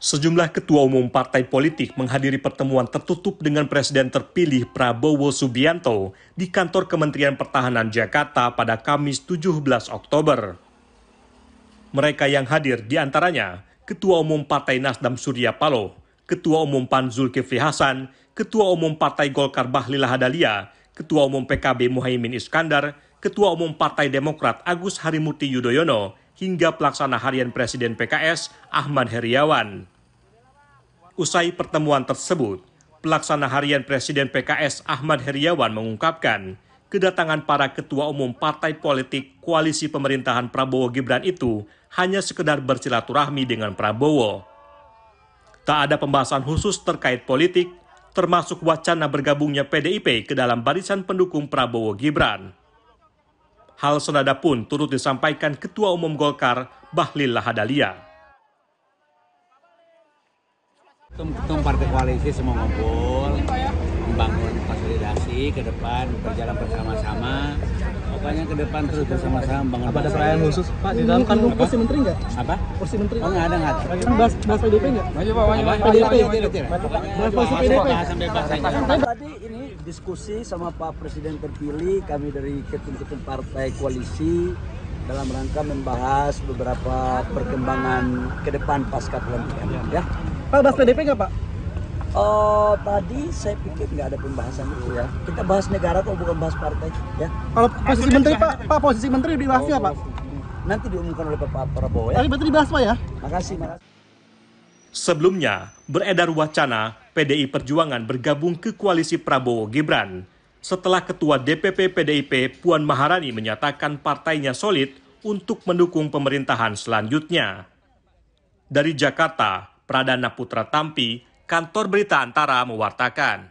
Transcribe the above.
Sejumlah ketua umum partai politik menghadiri pertemuan tertutup dengan Presiden terpilih Prabowo Subianto di kantor Kementerian Pertahanan Jakarta pada Kamis 17 Oktober. Mereka yang hadir diantaranya Ketua Umum Partai Nasdem Surya Paloh, Ketua Umum PAN Zulkifli Hasan, Ketua Umum Partai Golkar Bahlil Hadalia, Ketua Umum PKB Muhaimin Iskandar, Ketua Umum Partai Demokrat Agus Harimurti Yudhoyono, hingga pelaksana harian Presiden PKS Ahmad Heriawan. Usai pertemuan tersebut, pelaksana harian Presiden PKS Ahmad Heriawan mengungkapkan kedatangan para ketua umum partai politik koalisi pemerintahan Prabowo Gibran itu hanya sekedar bersilaturahmi dengan Prabowo. Tak ada pembahasan khusus terkait politik, termasuk wacana bergabungnya PDIP ke dalam barisan pendukung Prabowo Gibran. Hal senada pun turut disampaikan Ketua Umum Golkar, Bahlil Lahadalia. ketum partai koalisi semua ngumpul, membangun konsolidasi ke depan, berjalan bersama-sama harapannya ke depan terus bersama-sama bang apa ada perayaan khusus Pak di dalam kandung kursi menteri nggak apa kursi menteri oh nggak ada nggak ada kan bahas bahas PDP nggak maju Pak maju Pak PDP bahas bahas PDP tadi ini diskusi sama Pak Presiden terpilih kami dari ketum-ketum partai koalisi dalam rangka membahas beberapa perkembangan ke depan pasca pelantikan ya Pak bahas PDP nggak Pak uh, tadi saya pikir nggak ada pembahasan itu ya. Kita bahas negara kok bukan bahas partai ya. Kalau posisi menteri Pak, Pak posisi menteri di bahasnya oh, Pak? Nanti diumumkan oleh Pak Prabowo ya. Tapi menteri dibahas Pak ya. Makasih, makasih. Sebelumnya, beredar wacana PDI Perjuangan bergabung ke koalisi Prabowo Gibran. Setelah Ketua DPP PDIP Puan Maharani menyatakan partainya solid untuk mendukung pemerintahan selanjutnya. Dari Jakarta, Pradana Putra Tampi, kantor berita Antara mewartakan.